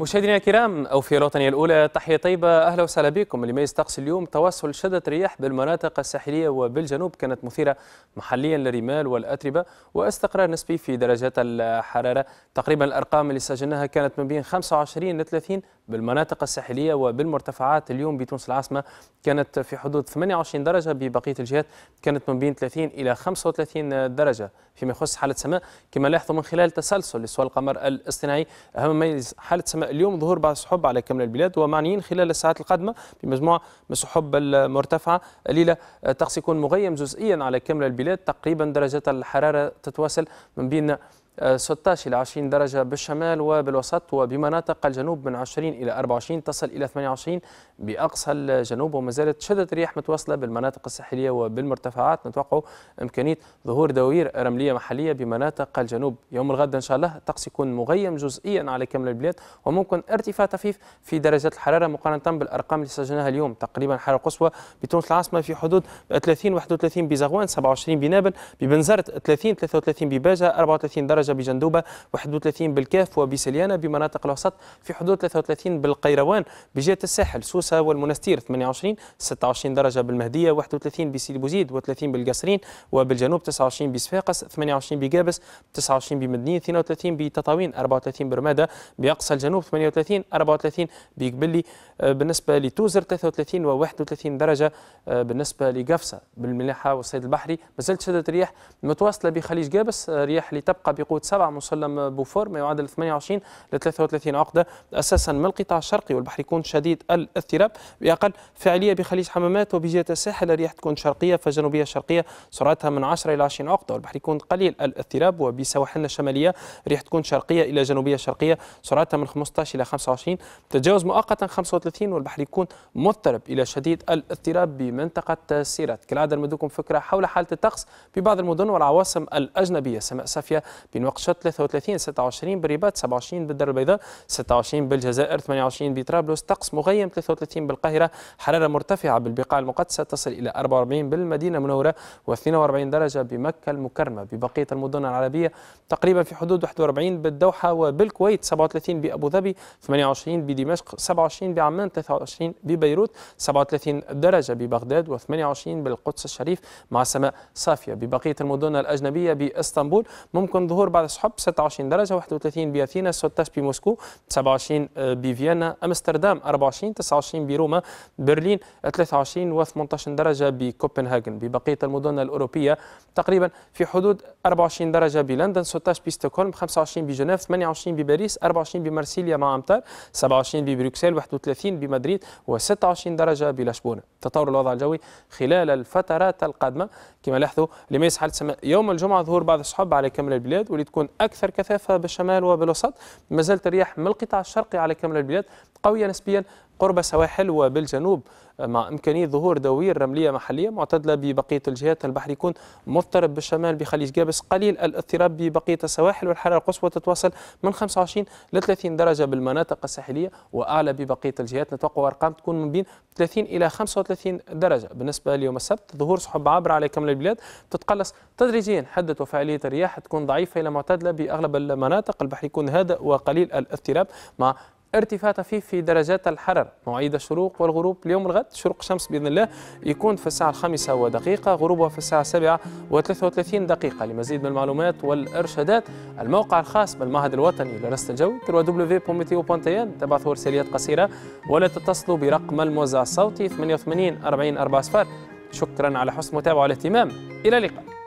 مشاهدينا الكرام او في الوطنية الأولى تحية طيبة أهلا وسهلا بكم اللي ما يستقصي اليوم تواصل شدة رياح بالمناطق الساحلية وبالجنوب كانت مثيرة محليا للرمال والأتربة واستقرار نسبي في درجات الحرارة تقريبا الأرقام اللي سجلناها كانت من بين 25 ل 30 بالمناطق الساحلية وبالمرتفعات اليوم بتونس العاصمة كانت في حدود 28 درجة ببقية الجهات كانت من بين 30 إلى 35 درجة فيما يخص حالة سماء كما لاحظوا من خلال تسلسل لسوى القمر الاصطناعي أهم ما حالة سماء اليوم ظهور بعض السحب على كامل البلاد ومعنيين خلال الساعات القادمة بمجموعة من السحب المرتفعة الليلة الطقس يكون مغيم جزئيا على كامل البلاد تقريبا درجات الحرارة تتواصل من بين 16 إلى 20 درجة بالشمال وبالوسط وبمناطق الجنوب من 20 إلى 24 تصل إلى 28 بأقصى الجنوب وما زالت شدة رياح متواصلة بالمناطق الساحلية وبالمرتفعات نتوقع إمكانية ظهور دوير رملية محلية بمناطق الجنوب يوم الغد إن شاء الله الطقس يكون مغيم جزئيا على كامل البلاد وممكن ارتفاع طفيف في درجات الحرارة مقارنة بالأرقام اللي سجلناها اليوم تقريبا الحرارة القصوى بتونس العاصمة في حدود 30 31 بزغوان 27 بنابل ببنزرت 30 33 بباجة 34 درجة درجة بجندوبة و31 بالكاف وبسليانة بمناطق الوسط في حدود 33 بالقيروان بجهة الساحل سوسة والمنستير 28 26 درجة بالمهدية 31 بسيدي بوزيد و30 بالقصرين وبالجنوب 29 بصفاقس 28 بقابس 29 بمدنين 32 بتطاوين 34 برمادة بأقصى الجنوب 38 34 بقبلي آه، بالنسبة لتوزر 33 و 31 درجة آه، بالنسبة لقفصة بالملاحة والصيد البحري ما زالت شدة الرياح متواصلة بخليج قابس آه، رياح اللي تبقى بقوة تتفاوت مسلم بوفور ما يعادل 28 ل 33 عقده اساسا من القطاع الشرقي والبحر يكون شديد الاضطراب باقل فعاليه بخليج حمامات وبجهه الساحل الرياح تكون شرقيه فجنوبيه شرقيه سرعتها من 10 الى 20 عقده والبحر يكون قليل الاضطراب وبسواحلنا الشماليه الرياح تكون شرقيه الى جنوبيه شرقيه سرعتها من 15 الى 25 تتجاوز مؤقتا 35 والبحر يكون مضطرب الى شديد الاضطراب بمنطقه سيرات كالعاده نمدكم فكره حول حاله الطقس في بعض المدن والعواصم الاجنبيه سماء صافيه بنوع وقشط 33 26 بالرباط 27 بالدار البيضاء 26 بالجزائر 28 بطرابلس طقس مغيم 33 بالقاهرة حرارة مرتفعة بالبقاع المقدسة تصل إلى 44 بالمدينة المنورة و42 درجة بمكة المكرمة ببقية المدن العربية تقريبا في حدود 41 بالدوحة وبالكويت 37 بأبو ظبي 28 بدمشق 27 بعمان 23 ببيروت 37 درجة ببغداد و28 بالقدس الشريف مع سماء صافية ببقية المدن الأجنبية بإسطنبول ممكن ظهور بعد الصحب 26 درجة 31 بأثينا 16 بموسكو 27 بفيينا أمستردام 24 29 بروما برلين 23 آه، و18 درجة بكوبنهاجن ببقية المدن الأوروبية تقريبا في حدود 24 درجة بلندن 16 بستوكهولم 25 بجنيف 28 بباريس 24 بمارسيليا مع أمتار 27 ببروكسل 31 بمدريد و26 درجة بلشبونة تطور الوضع الجوي خلال الفترات القادمة كما لاحظوا لما يسعى يوم الجمعة ظهور بعض السحب على كامل البلاد تولي تكون اكثر كثافه بالشمال وبالوسط ما زالت الرياح من القطاع الشرقي على كامل البلاد قويه نسبيا قرب السواحل وبالجنوب مع امكانيه ظهور دوير رمليه محليه معتدله ببقيه الجهات البحر يكون مضطرب بالشمال بخليج جابس قليل الاضطراب ببقيه السواحل والحراره القصوى تتواصل من 25 ل 30 درجه بالمناطق الساحليه واعلى ببقيه الجهات نتوقع ارقام تكون من بين 30 الى 35 درجه بالنسبه ليوم السبت ظهور سحب عابره على كامل البلاد تتقلص تدريجيا حده وفعاليه الرياح تكون ضعيفه الى معتدله باغلب المناطق البحر يكون هادئ وقليل الاضطراب مع ارتفاع طفيف في درجات الحرارة مواعيد الشروق والغروب اليوم الغد شروق الشمس بإذن الله يكون في الساعة الخامسة ودقيقة غروبها في الساعة السابعة وثلاثة وثلاثين دقيقة لمزيد من المعلومات والإرشادات الموقع الخاص بالمعهد الوطني لرصد الجو www.meteo.in تبعثوا رساليات قصيرة ولا تتصلوا برقم الموزع الصوتي 88 40 4 شكرا على حسن المتابعة والاهتمام إلى اللقاء